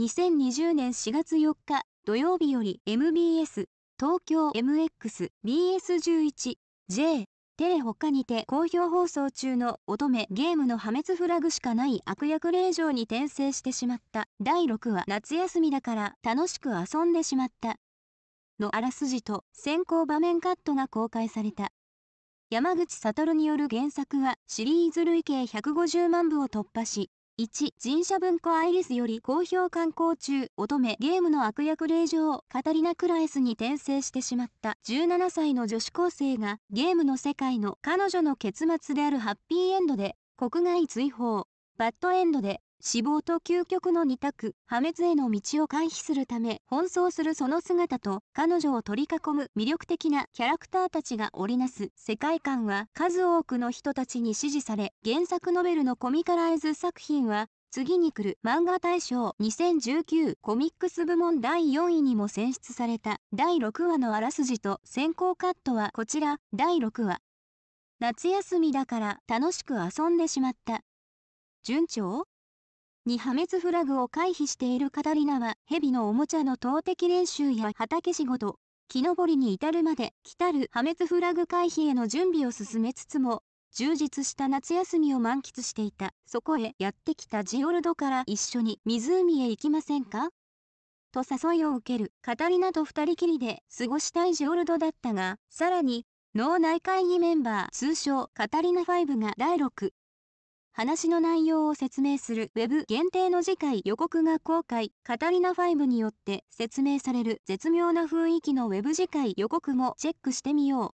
2020年4月4日土曜日より MBS 東京 MXBS11J テレ他にて好評放送中の乙女ゲームの破滅フラグしかない悪役令状に転生してしまった第6話夏休みだから楽しく遊んでしまったのあらすじと先行場面カットが公開された山口悟による原作はシリーズ累計150万部を突破し1人社文庫アイリスより好評刊行中乙女ゲームの悪役令嬢カタリナ・クラエスに転生してしまった17歳の女子高生がゲームの世界の彼女の結末であるハッピーエンドで国外追放バッドエンドで死亡と究極の2択破滅への道を回避するため奔走するその姿と彼女を取り囲む魅力的なキャラクターたちが織りなす世界観は数多くの人たちに支持され原作ノベルのコミカライズ作品は次に来る漫画大賞2019コミックス部門第4位にも選出された第6話のあらすじと先行カットはこちら第6話夏休みだから楽しく遊んでしまった順調に破滅フラグを回避しているカタリナは蛇のおもちゃの投擲練習や畑仕事、木登りに至るまで来たる破滅フラグ回避への準備を進めつつも、充実した夏休みを満喫していた。そこへやってきたジオルドから一緒に湖へ行きませんかと誘いを受けるカタリナと二人きりで過ごしたいジオルドだったが、さらに脳内会議メンバー通称カタリナ5が第6話の内容を説明する Web 限定の次回予告が公開、カタリナ5によって説明される絶妙な雰囲気の Web 次回予告もチェックしてみよう。